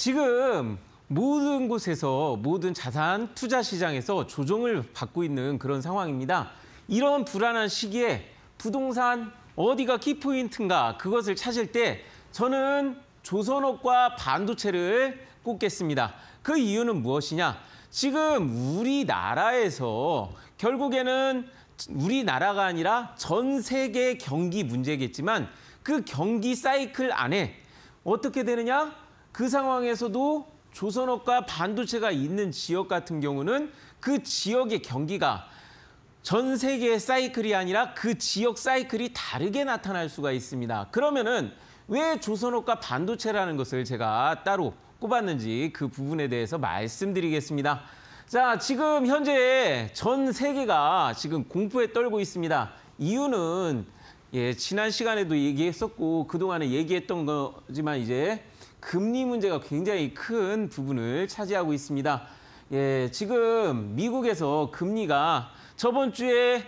지금 모든 곳에서 모든 자산 투자 시장에서 조정을 받고 있는 그런 상황입니다. 이런 불안한 시기에 부동산 어디가 키포인트인가 그것을 찾을 때 저는 조선업과 반도체를 꼽겠습니다. 그 이유는 무엇이냐? 지금 우리나라에서 결국에는 우리나라가 아니라 전 세계 경기 문제겠지만 그 경기 사이클 안에 어떻게 되느냐? 그 상황에서도 조선업과 반도체가 있는 지역 같은 경우는 그 지역의 경기가 전 세계의 사이클이 아니라 그 지역 사이클이 다르게 나타날 수가 있습니다. 그러면은 왜 조선업과 반도체라는 것을 제가 따로 꼽았는지 그 부분에 대해서 말씀드리겠습니다. 자, 지금 현재 전 세계가 지금 공포에 떨고 있습니다. 이유는 예, 지난 시간에도 얘기했었고 그동안에 얘기했던 거지만 이제 금리 문제가 굉장히 큰 부분을 차지하고 있습니다. 예, 지금 미국에서 금리가 저번 주에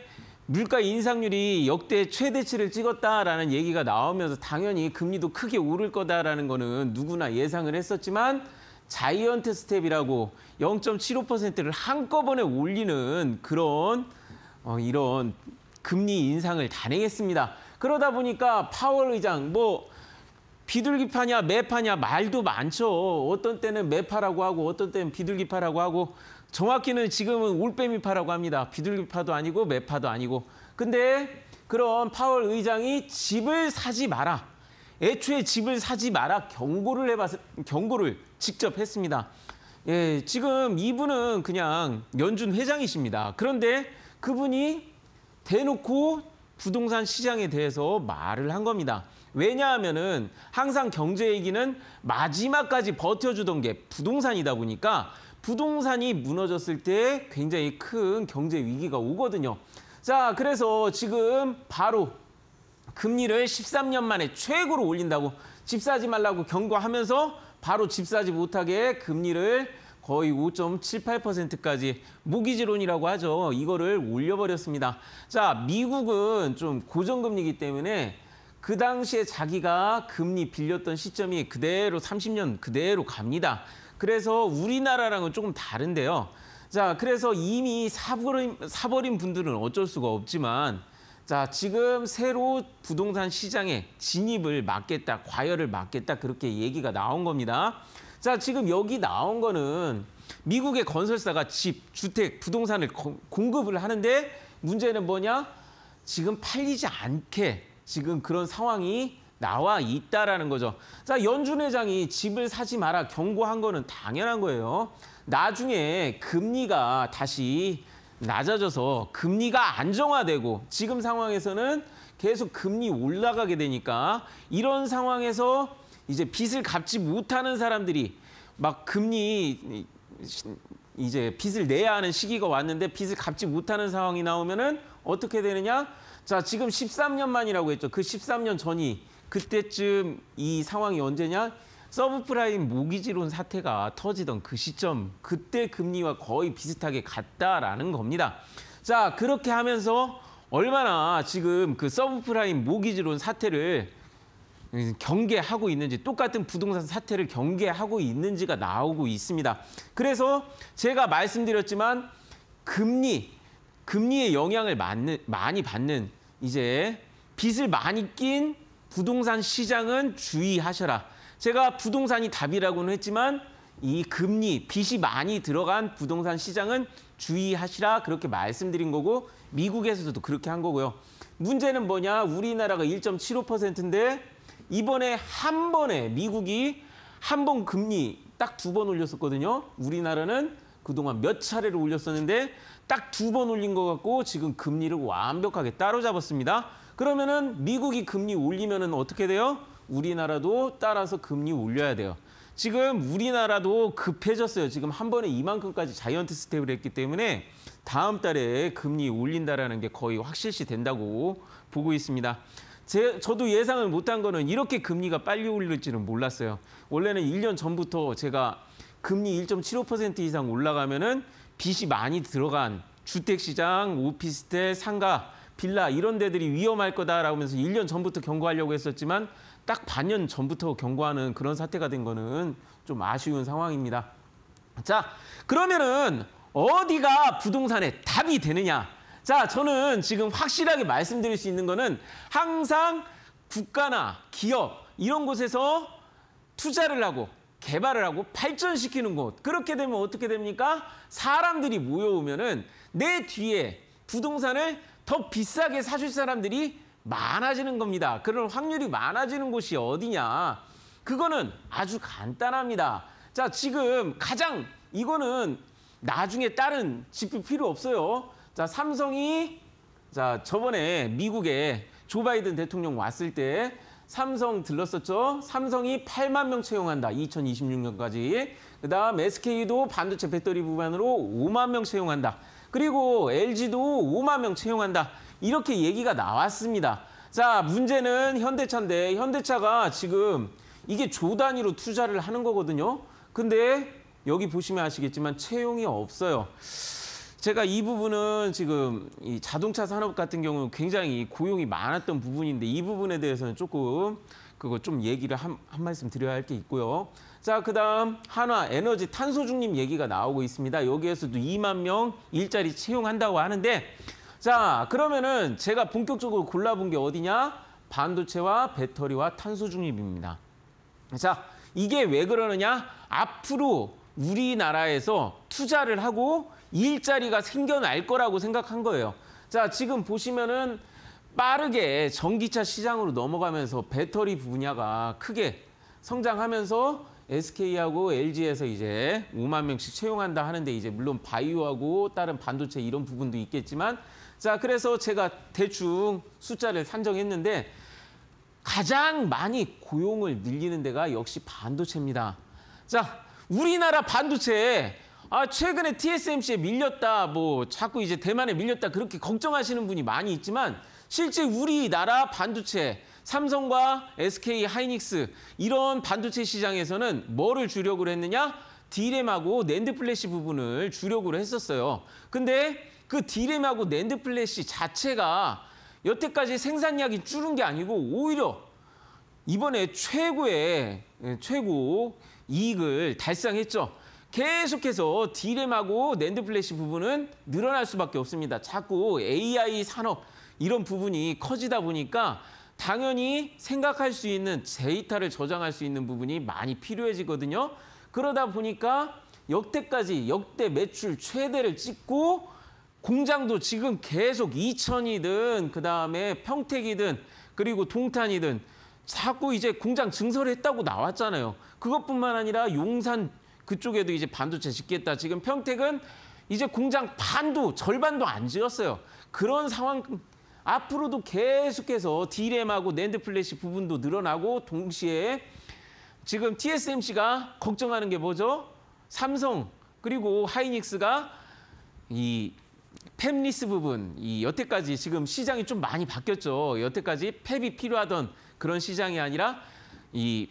물가 인상률이 역대 최대치를 찍었다라는 얘기가 나오면서 당연히 금리도 크게 오를 거다라는 거는 누구나 예상을 했었지만 자이언트 스텝이라고 0.75%를 한꺼번에 올리는 그런 어, 이런 금리 인상을 단행했습니다. 그러다 보니까 파월 의장 뭐 비둘기파냐 매파냐 말도 많죠. 어떤 때는 매파라고 하고 어떤 때는 비둘기파라고 하고 정확히는 지금은 올빼미파라고 합니다. 비둘기파도 아니고 매파도 아니고. 근데 그런 파월 의장이 집을 사지 마라. 애초에 집을 사지 마라 경고를 해봤 경고를 직접 했습니다. 예, 지금 이분은 그냥 연준 회장이십니다. 그런데 그분이 대놓고 부동산 시장에 대해서 말을 한 겁니다. 왜냐하면은 항상 경제 얘기는 마지막까지 버텨주던 게 부동산이다 보니까 부동산이 무너졌을 때 굉장히 큰 경제 위기가 오거든요. 자, 그래서 지금 바로 금리를 13년 만에 최고로 올린다고 집 사지 말라고 경고하면서 바로 집 사지 못하게 금리를 거의 5.78%까지 무기지론이라고 하죠. 이거를 올려버렸습니다. 자, 미국은 좀 고정금리이기 때문에 그 당시에 자기가 금리 빌렸던 시점이 그대로 30년 그대로 갑니다. 그래서 우리나라랑은 조금 다른데요. 자, 그래서 이미 사버린, 사버린 분들은 어쩔 수가 없지만 자, 지금 새로 부동산 시장에 진입을 막겠다, 과열을 막겠다 그렇게 얘기가 나온 겁니다. 자, 지금 여기 나온 거는 미국의 건설사가 집, 주택, 부동산을 공급을 하는데 문제는 뭐냐? 지금 팔리지 않게 지금 그런 상황이 나와 있다라는 거죠. 자, 연준 회장이 집을 사지 마라 경고한 거는 당연한 거예요. 나중에 금리가 다시 낮아져서 금리가 안정화되고 지금 상황에서는 계속 금리 올라가게 되니까 이런 상황에서 이제 빚을 갚지 못하는 사람들이 막 금리 이제 빚을 내야 하는 시기가 왔는데 빚을 갚지 못하는 상황이 나오면은 어떻게 되느냐? 자, 지금 13년 만이라고 했죠. 그 13년 전이 그때쯤 이 상황이 언제냐? 서브프라임 모기지론 사태가 터지던 그 시점, 그때 금리와 거의 비슷하게 갔다라는 겁니다. 자, 그렇게 하면서 얼마나 지금 그 서브프라임 모기지론 사태를 경계하고 있는지 똑같은 부동산 사태를 경계하고 있는지가 나오고 있습니다. 그래서 제가 말씀드렸지만 금리 금리의 영향을 많은, 많이 받는 이제 빚을 많이 낀 부동산 시장은 주의하셔라. 제가 부동산이 답이라고는 했지만 이 금리, 빚이 많이 들어간 부동산 시장은 주의하시라 그렇게 말씀드린 거고 미국에서도 그렇게 한 거고요. 문제는 뭐냐? 우리나라가 1.75%인데 이번에 한 번에 미국이 한 번 금리 딱 두 번 올렸었거든요. 우리나라는 그동안 몇 차례를 올렸었는데 딱두번 올린 것 같고 지금 금리를 완벽하게 따로잡았습니다. 그러면은 미국이 금리 올리면은 어떻게 돼요? 우리나라도 따라서 금리 올려야 돼요. 지금 우리나라도 급해졌어요. 지금 한 번에 이만큼까지 자이언트 스텝을 했기 때문에 다음 달에 금리 올린다라는 게 거의 확실시 된다고 보고 있습니다. 제, 저도 예상을 못한 거는 이렇게 금리가 빨리 올릴지는 몰랐어요. 원래는 1년 전부터 제가 금리 1.75% 이상 올라가면은 빚이 많이 들어간 주택시장, 오피스텔, 상가, 빌라 이런 데들이 위험할 거다라면서 1년 전부터 경고하려고 했었지만 딱 반년 전부터 경고하는 그런 사태가 된 거는 좀 아쉬운 상황입니다. 자, 그러면은 어디가 부동산의 답이 되느냐? 자, 저는 지금 확실하게 말씀드릴 수 있는 거는 항상 국가나 기업 이런 곳에서 투자를 하고 개발을 하고 발전시키는 곳. 그렇게 되면 어떻게 됩니까? 사람들이 모여오면은 내 뒤에 부동산을 더 비싸게 사줄 사람들이 많아지는 겁니다. 그런 확률이 많아지는 곳이 어디냐? 그거는 아주 간단합니다. 자, 지금 가장 이거는 나중에 다른 지표 필요 없어요. 자, 삼성이 자, 저번에 미국에 조 바이든 대통령 왔을 때 삼성 들렀었죠. 삼성이 8만 명 채용한다. 2026년까지. 그다음 SK도 반도체 배터리 부반으로 5만 명 채용한다. 그리고 LG도 5만 명 채용한다. 이렇게 얘기가 나왔습니다. 자, 문제는 현대차인데 현대차가 지금 이게 조 단위로 투자를 하는 거거든요. 근데 여기 보시면 아시겠지만 채용이 없어요. 제가 이 부분은 지금 이 자동차 산업 같은 경우는 굉장히 고용이 많았던 부분인데 이 부분에 대해서는 조금 그거 좀 얘기를 한, 한 말씀 드려야 할 게 있고요. 자, 그다음 한화 에너지 탄소 중립 얘기가 나오고 있습니다. 여기에서도 2만 명 일자리 채용한다고 하는데 자, 그러면은 제가 본격적으로 골라본 게 어디냐? 반도체와 배터리와 탄소 중립입니다. 자, 이게 왜 그러느냐? 앞으로 우리나라에서 투자를 하고 일자리가 생겨날 거라고 생각한 거예요. 자, 지금 보시면은 빠르게 전기차 시장으로 넘어가면서 배터리 분야가 크게 성장하면서 SK하고 LG에서 이제 5만 명씩 채용한다 하는데 이제 물론 바이오하고 다른 반도체 이런 부분도 있겠지만 자 그래서 제가 대충 숫자를 산정했는데 가장 많이 고용을 늘리는 데가 역시 반도체입니다. 자 우리나라 반도체 아 최근에 TSMC에 밀렸다 뭐 자꾸 이제 대만에 밀렸다 그렇게 걱정하시는 분이 많이 있지만 실제 우리나라 반도체 삼성과 SK 하이닉스 이런 반도체 시장에서는 뭐를 주력으로 했느냐? 디램하고 낸드 플래시 부분을 주력으로 했었어요. 근데 그 디램하고 낸드 플래시 자체가 여태까지 생산량이 줄은 게 아니고 오히려 이번에 최고의 예, 최고 이익을 달성했죠. 계속해서 디램하고 랜드 플래시 부분은 늘어날 수밖에 없습니다. 자꾸 AI 산업 이런 부분이 커지다 보니까 당연히 생각할 수 있는 데이터를 저장할 수 있는 부분이 많이 필요해지거든요. 그러다 보니까 역대까지 역대 매출 최대를 찍고 공장도 지금 계속 이천이든 그다음에 평택이든 그리고 동탄이든 자꾸 이제 공장 증설했다고 나왔잖아요. 그것뿐만 아니라 용산 그쪽에도 이제 반도체 짓겠다. 지금 평택은 이제 공장 반도 절반도 안 지었어요. 그런 상황 앞으로도 계속해서 디램하고 낸드 플래시 부분도 늘어나고 동시에 지금 TSMC가 걱정하는 게 뭐죠? 삼성 그리고 하이닉스가 이 팹리스 부분, 이 여태까지 지금 시장이 좀 많이 바뀌었죠. 여태까지 팹이 필요하던 그런 시장이 아니라 이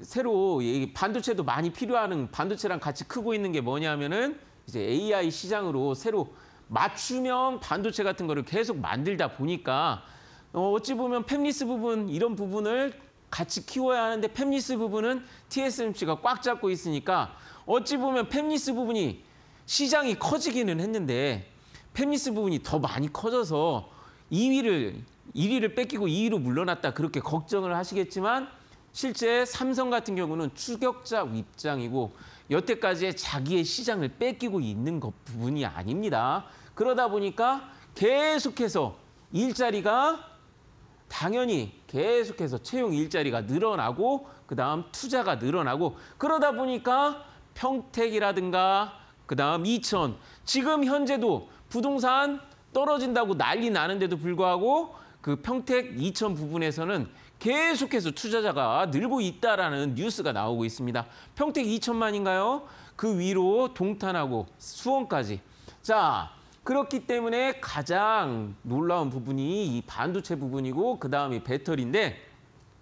새로 반도체도 많이 필요하는 반도체랑 같이 크고 있는 게 뭐냐면은 이제 AI 시장으로 새로 맞춤형 반도체 같은 거를 계속 만들다 보니까 어, 어찌 보면 팹리스 부분 이런 부분을 같이 키워야 하는데 팹리스 부분은 TSMC가 꽉 잡고 있으니까 어찌 보면 팹리스 부분이 시장이 커지기는 했는데 팹리스 부분이 더 많이 커져서 2위를 1위를 뺏기고 2위로 물러났다 그렇게 걱정을 하시겠지만 실제 삼성 같은 경우는 추격자 입장이고 여태까지의 자기의 시장을 뺏기고 있는 것 부분이 아닙니다. 그러다 보니까 계속해서 일자리가 당연히 계속해서 채용 일자리가 늘어나고 그다음 투자가 늘어나고 그러다 보니까 평택이라든가 그다음 이천 지금 현재도 부동산 떨어진다고 난리 나는데도 불구하고 그 평택 이천 부분에서는 계속해서 투자자가 늘고 있다라는 뉴스가 나오고 있습니다. 평택 2천만인가요? 그 위로 동탄하고 수원까지. 자, 그렇기 때문에 가장 놀라운 부분이 이 반도체 부분이고 그다음에 배터리인데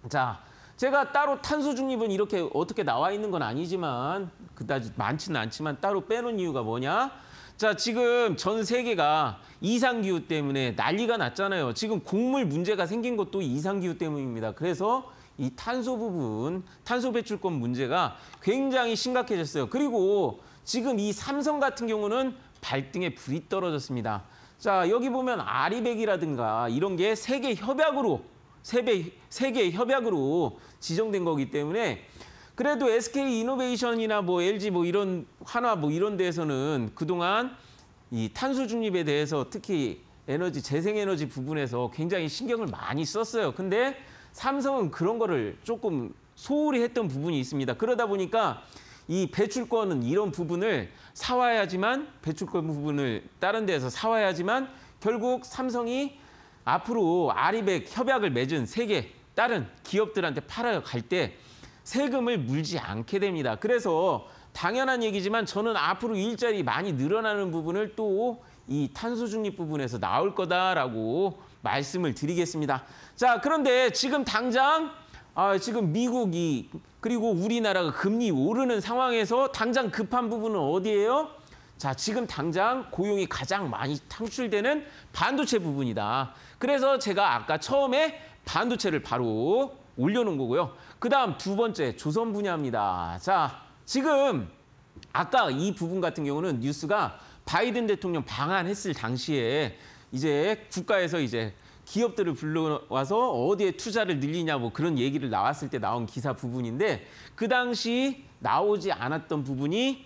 자, 제가 따로 탄소 중립은 이렇게 어떻게 나와 있는 건 아니지만 그다지 많지는 않지만 따로 빼놓은 이유가 뭐냐? 자, 지금 전 세계가 이상기후 때문에 난리가 났잖아요. 지금 곡물 문제가 생긴 것도 이상기후 때문입니다. 그래서 이 탄소 부분, 탄소 배출권 문제가 굉장히 심각해졌어요. 그리고 지금 이 삼성 같은 경우는 발등에 불이 떨어졌습니다. 자, 여기 보면 아리백이라든가 이런 게 세계 협약으로 세계 협약으로 지정된 거기 때문에 그래도 SK 이노베이션이나 뭐 LG 뭐 이런 하나 뭐 이런 데에서는 그동안 이 탄소 중립에 대해서 특히 에너지 재생 에너지 부분에서 굉장히 신경을 많이 썼어요. 근데 삼성은 그런 거를 조금 소홀히 했던 부분이 있습니다. 그러다 보니까 이 배출권은 이런 부분을 사와야지만 배출권 부분을 다른 데에서 사와야지만 결국 삼성이 앞으로 아리백 협약을 맺은 세계 다른 기업들한테 팔아갈 때 세금을 물지 않게 됩니다. 그래서 당연한 얘기지만 저는 앞으로 일자리 많이 늘어나는 부분을 또 이 탄소 중립 부분에서 나올 거다라고 말씀을 드리겠습니다. 자, 그런데 지금 당장 아, 지금 미국이 그리고 우리나라가 금리 오르는 상황에서 당장 급한 부분은 어디예요? 자, 지금 당장 고용이 가장 많이 창출되는 반도체 부분이다. 그래서 제가 아까 처음에 반도체를 바로 올려놓은 거고요. 그다음 두 번째 조선 분야입니다. 자, 지금 아까 이 부분 같은 경우는 뉴스가 바이든 대통령 방한했을 당시에 이제 국가에서 이제 기업들을 불러와서 어디에 투자를 늘리냐 뭐 그런 얘기를 나왔을 때 나온 기사 부분인데 그 당시 나오지 않았던 부분이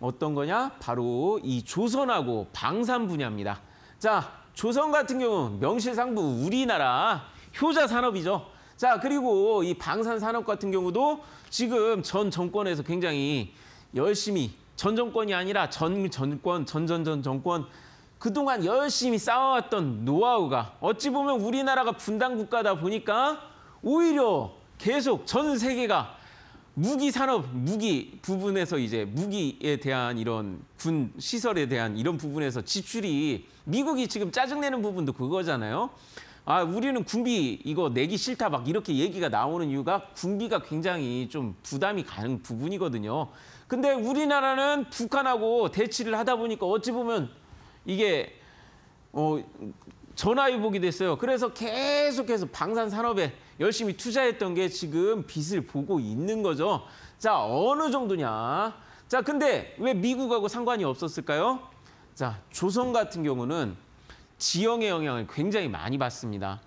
어떤 거냐? 바로 이 조선하고 방산 분야입니다. 자, 조선 같은 경우 명실상부 우리나라 효자 산업이죠. 자, 그리고 이 방산 산업 같은 경우도 지금 전 정권에서 굉장히 열심히 전 정권이 아니라 전 정권, 전 전 전 정권 그동안 열심히 쌓아왔던 노하우가 어찌 보면 우리나라가 분단 국가다 보니까 오히려 계속 전 세계가 무기 산업, 무기 부분에서 이제 무기에 대한 이런 군 시설에 대한 이런 부분에서 지출이 미국이 지금 짜증내는 부분도 그거잖아요. 아 우리는 군비 이거 내기 싫다 막 이렇게 얘기가 나오는 이유가 군비가 굉장히 좀 부담이 가는 부분이거든요. 근데 우리나라는 북한하고 대치를 하다 보니까 어찌 보면 이게 어 전화위복이 됐어요. 그래서 계속해서 방산 산업에 열심히 투자했던 게 지금 빚을 보고 있는 거죠. 자, 어느 정도냐. 자, 근데 왜 미국하고 상관이 없었을까요? 자, 조선 같은 경우는 지형의 영향을 굉장히 많이 받습니다.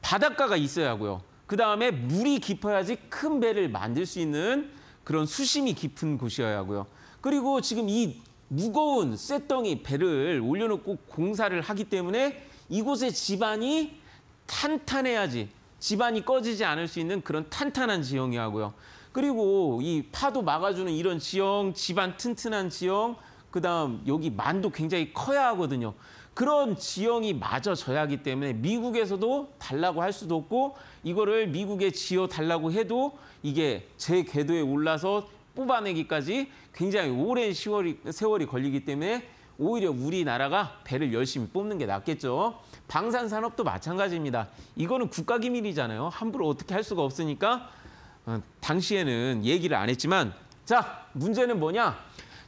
바닷가가 있어야 하고요. 그다음에 물이 깊어야지 큰 배를 만들 수 있는 그런 수심이 깊은 곳이어야 하고요. 그리고 지금 이 무거운 쇳덩이 배를 올려놓고 공사를 하기 때문에 이곳의 지반이 탄탄해야지 지반이 꺼지지 않을 수 있는 그런 탄탄한 지형이 하고요. 그리고 이 파도 막아주는 이런 지형, 지반 튼튼한 지형, 그다음 여기 만도 굉장히 커야 하거든요. 그런 지형이 마저 져야하기 때문에 미국에서도 달라고 할 수도 없고 이거를 미국에 지어 달라고 해도 이게 제 궤도에 올라서 뽑아내기까지 굉장히 오랜 시월이, 세월이 걸리기 때문에 오히려 우리나라가 배를 열심히 뽑는 게 낫겠죠. 방산 산업도 마찬가지입니다. 이거는 국가 기밀이잖아요. 함부로 어떻게 할 수가 없으니까 어, 당시에는 얘기를 안 했지만 자 문제는 뭐냐?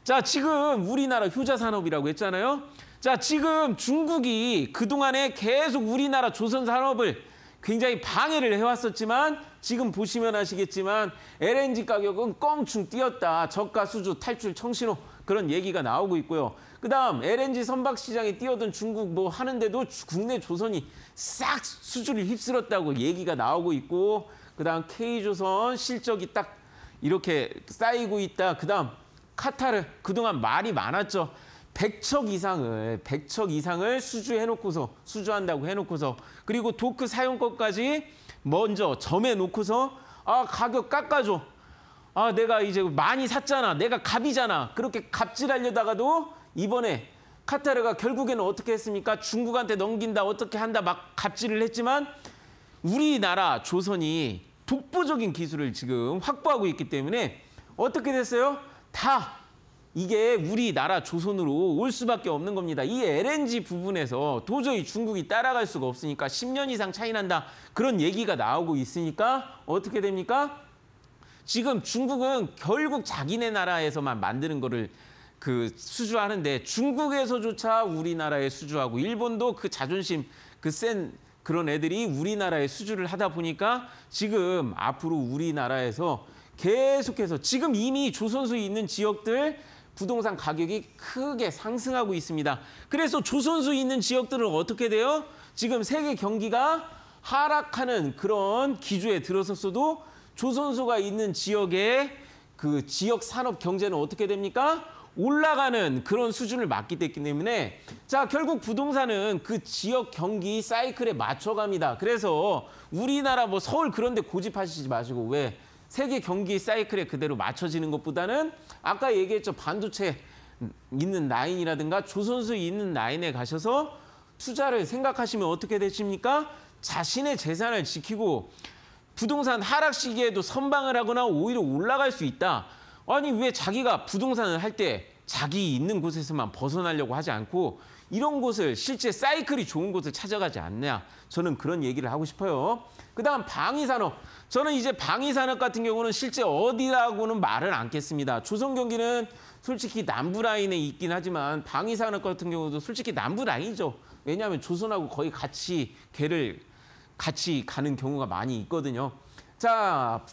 자 지금 우리나라 효자 산업이라고 했잖아요. 자, 지금 중국이 그동안에 계속 우리나라 조선 산업을 굉장히 방해를 해왔었지만 지금 보시면 아시겠지만 LNG 가격은 껑충 뛰었다. 저가 수주 탈출 청신호 그런 얘기가 나오고 있고요. 그다음 LNG 선박 시장에 뛰어든 중국 뭐 하는데도 국내 조선이 싹 수주를 휩쓸었다고 얘기가 나오고 있고 그다음 K조선 실적이 딱 이렇게 쌓이고 있다. 그다음 카타르 그동안 말이 많았죠. 백척 이상을 백척 이상을 수주해 놓고서 수주한다고 해 놓고서 그리고 도크 사용권까지 먼저 점해 놓고서 아 가격 깎아줘 아 내가 이제 많이 샀잖아 내가 갑이잖아 그렇게 갑질하려다가도 이번에 카타르가 결국에는 어떻게 했습니까 중국한테 넘긴다 어떻게 한다 막 갑질을 했지만 우리나라 조선이 독보적인 기술을 지금 확보하고 있기 때문에 어떻게 됐어요 다 이게 우리나라 조선으로 올 수밖에 없는 겁니다. 이 LNG 부분에서 도저히 중국이 따라갈 수가 없으니까 10년 이상 차이 난다. 그런 얘기가 나오고 있으니까 어떻게 됩니까? 지금 중국은 결국 자기네 나라에서만 만드는 거를 그 수주하는데 중국에서조차 우리나라에 수주하고 일본도 그 자존심 그 센 그런 애들이 우리나라에 수주를 하다 보니까 지금 앞으로 우리나라에서 계속해서 지금 이미 조선소 있는 지역들 부동산 가격이 크게 상승하고 있습니다. 그래서 조선수 있는 지역들은 어떻게 돼요? 지금 세계 경기가 하락하는 그런 기조에 들어섰어도 조선소가 있는 지역의 그 지역 산업 경제는 어떻게 됩니까? 올라가는 그런 수준을 맞기 때문에 자 결국 부동산은 그 지역 경기 사이클에 맞춰갑니다. 그래서 우리나라 뭐 서울 그런 데 고집하시지 마시고 왜 세계 경기 사이클에 그대로 맞춰지는 것보다는 아까 얘기했죠. 반도체 있는 라인이라든가 조선수 있는 라인에 가셔서 투자를 생각하시면 어떻게 되십니까? 자신의 재산을 지키고 부동산 하락 시기에도 선방을 하거나 오히려 올라갈 수 있다. 아니 왜 자기가 부동산을 할 때 자기 있는 곳에서만 벗어나려고 하지 않고 이런 곳을 실제 사이클이 좋은 곳을 찾아가지 않냐 저는 그런 얘기를 하고 싶어요. 그다음 방위산업. 저는 이제 방위산업 같은 경우는 실제 어디라고는 말을 안겠습니다 조선 경기는 솔직히 남부 라인에 있긴 하지만 방위산업 같은 경우도 솔직히 남부 라인이죠. 왜냐하면 조선하고 거의 같이 개를 같이 가는 경우가 많이 있거든요. 자,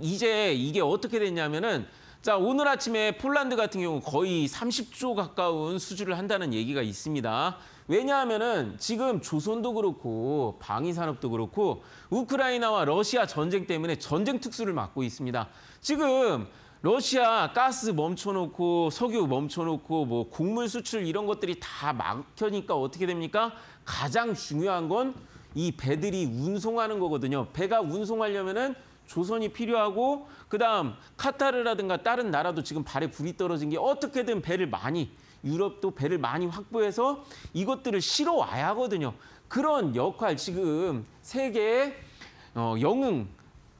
이제 이게 어떻게 됐냐면은 자, 오늘 아침에 폴란드 같은 경우 거의 30조 가까운 수주를 한다는 얘기가 있습니다. 왜냐하면은 지금 조선도 그렇고 방위 산업도 그렇고 우크라이나와 러시아 전쟁 때문에 전쟁 특수를 맡고 있습니다. 지금 러시아 가스 멈춰놓고 석유 멈춰놓고 뭐 곡물 수출 이런 것들이 다 막혀니까 어떻게 됩니까? 가장 중요한 건 이 배들이 운송하는 거거든요. 배가 운송하려면은 조선이 필요하고 그다음 카타르라든가 다른 나라도 지금 발에 불이 떨어진 게 어떻게든 배를 많이 유럽도 배를 많이 확보해서 이것들을 실어 와야 하거든요. 그런 역할 지금 세계의 어, 영웅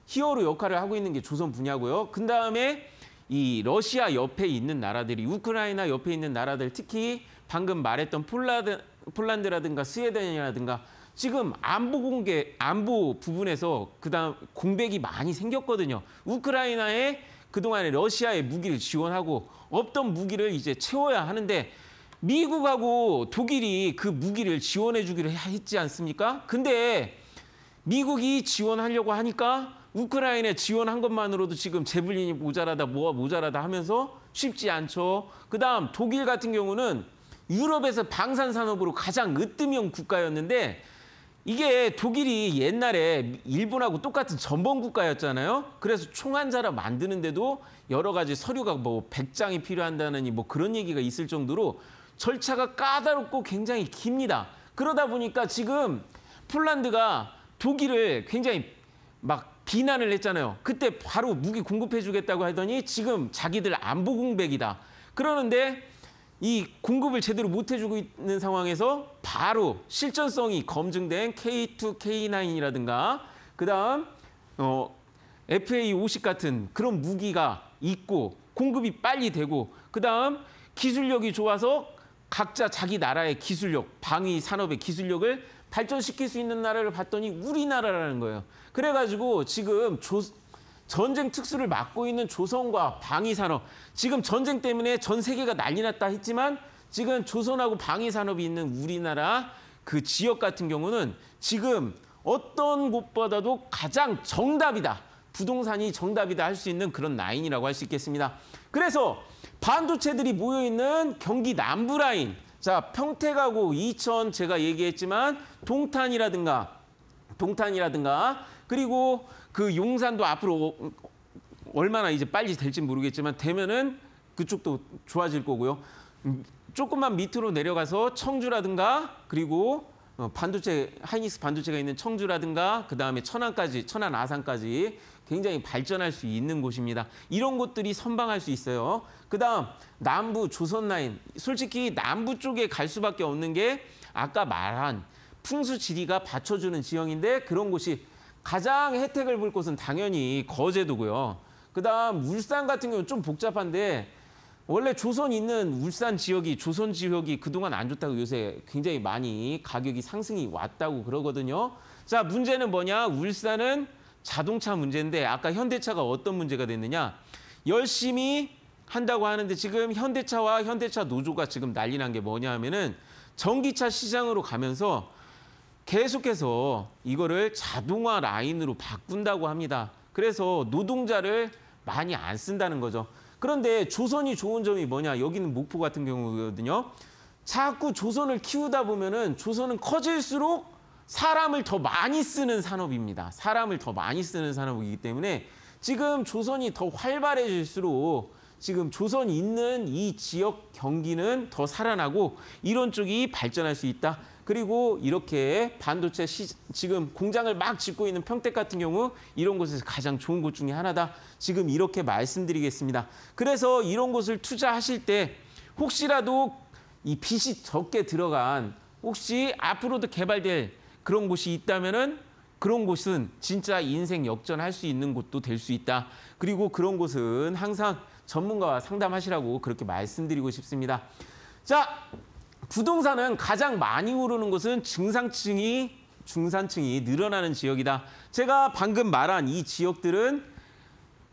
히어로 역할을 하고 있는 게 조선 분야고요. 그다음에 이 러시아 옆에 있는 나라들이 우크라이나 옆에 있는 나라들 특히 방금 말했던 폴라드, 폴란드라든가 스웨덴이라든가 지금 안보 공개, 안보 부분에서 그다음 공백이 많이 생겼거든요. 우크라이나에 그동안에 러시아의 무기를 지원하고 없던 무기를 이제 채워야 하는데 미국하고 독일이 그 무기를 지원해 주기로 했지 않습니까? 근데 미국이 지원하려고 하니까 우크라이나에 지원한 것만으로도 지금 제블린이 모자라다 뭐가 모자라다 하면서 쉽지 않죠. 그다음 독일 같은 경우는 유럽에서 방산 산업으로 가장 으뜸형 국가였는데 이게 독일이 옛날에 일본하고 똑같은 전범 국가였잖아요. 그래서 총 한자를 만드는데도 여러 가지 서류가 뭐 100장이 필요한다느니 뭐 그런 얘기가 있을 정도로 절차가 까다롭고 굉장히 깁니다. 그러다 보니까 지금 폴란드가 독일을 굉장히 막 비난을 했잖아요. 그때 바로 무기 공급해 주겠다고 하더니 지금 자기들 안보 공백이다. 그러는데 이 공급을 제대로 못 해주고 있는 상황에서 바로 실전성이 검증된 K2, K9이라든가 그다음 어, FA50 같은 그런 무기가 있고 공급이 빨리 되고 그다음 기술력이 좋아서 각자 자기 나라의 기술력, 방위 산업의 기술력을 발전시킬 수 있는 나라를 봤더니 우리나라라는 거예요. 그래가지고 지금 조, 전쟁 특수를 맡고 있는 조선과 방위산업. 지금 전쟁 때문에 전 세계가 난리 났다 했지만 지금 조선하고 방위산업이 있는 우리나라 그 지역 같은 경우는 지금 어떤 곳보다도 가장 정답이다. 부동산이 정답이다 할 수 있는 그런 라인이라고 할 수 있겠습니다. 그래서 반도체들이 모여있는 경기 남부 라인, 자 평택하고 이천 제가 얘기했지만 동탄이라든가 동탄이라든가 그리고 그 용산도 앞으로 어, 어, 얼마나 이제 빨리 될지 모르겠지만 되면은 그쪽도 좋아질 거고요. 음, 조금만 밑으로 내려가서 청주라든가 그리고 어, 반도체 하이닉스 반도체가 있는 청주라든가 그다음에 천안까지 천안 아산까지 굉장히 발전할 수 있는 곳입니다. 이런 곳들이 선방할 수 있어요. 그다음 남부 조선 라인 솔직히 남부 쪽에 갈 수밖에 없는 게 아까 말한 풍수지리가 받쳐주는 지형인데 그런 곳이 가장 혜택을 볼 곳은 당연히 거제도고요. 그다음 울산 같은 경우는 좀 복잡한데 원래 조선 있는 울산 지역이 조선 지역이 그동안 안 좋다고 요새 굉장히 많이 가격이 상승이 왔다고 그러거든요. 자, 문제는 뭐냐? 울산은 자동차 문제인데 아까 현대차가 어떤 문제가 됐느냐? 열심히 한다고 하는데 지금 현대차와 현대차 노조가 지금 난리 난 게 뭐냐 하면은 전기차 시장으로 가면서 계속해서 이거를 자동화 라인으로 바꾼다고 합니다. 그래서 노동자를 많이 안 쓴다는 거죠. 그런데 조선이 좋은 점이 뭐냐? 여기는 목포 같은 경우거든요. 자꾸 조선을 키우다 보면은 조선은 커질수록 사람을 더 많이 쓰는 산업입니다. 사람을 더 많이 쓰는 산업이기 때문에 지금 조선이 더 활발해질수록 지금 조선 있는 이 지역 경기는 더 살아나고 이런 쪽이 발전할 수 있다. 그리고 이렇게 반도체 시, 지금 공장을 막 짓고 있는 평택 같은 경우 이런 곳에서 가장 좋은 곳 중에 하나다. 지금 이렇게 말씀드리겠습니다. 그래서 이런 곳을 투자하실 때 혹시라도 이 빚이 적게 들어간 혹시 앞으로도 개발될 그런 곳이 있다면은 그런 곳은 진짜 인생 역전할 수 있는 곳도 될 수 있다. 그리고 그런 곳은 항상 전문가와 상담하시라고 그렇게 말씀드리고 싶습니다. 자, 부동산은 가장 많이 오르는 곳은 증상층이 중산층이 늘어나는 지역이다. 제가 방금 말한 이 지역들은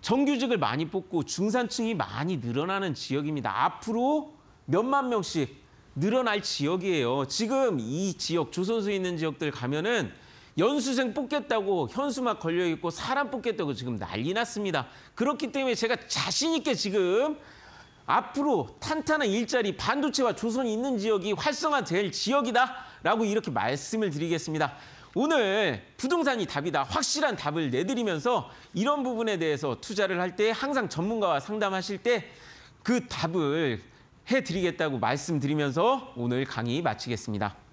정규직을 많이 뽑고 중산층이 많이 늘어나는 지역입니다. 앞으로 몇만 명씩 늘어날 지역이에요. 지금 이 지역, 조선소 있는 지역들 가면은 연수생 뽑겠다고 현수막 걸려있고 사람 뽑겠다고 지금 난리 났습니다. 그렇기 때문에 제가 자신 있게 지금 앞으로 탄탄한 일자리, 반도체와 조선이 있는 지역이 활성화될 지역이다라고 이렇게 말씀을 드리겠습니다. 오늘 부동산이 답이다, 확실한 답을 내드리면서 이런 부분에 대해서 투자를 할 때 항상 전문가와 상담하실 때 그 답을 해드리겠다고 말씀드리면서 오늘 강의 마치겠습니다.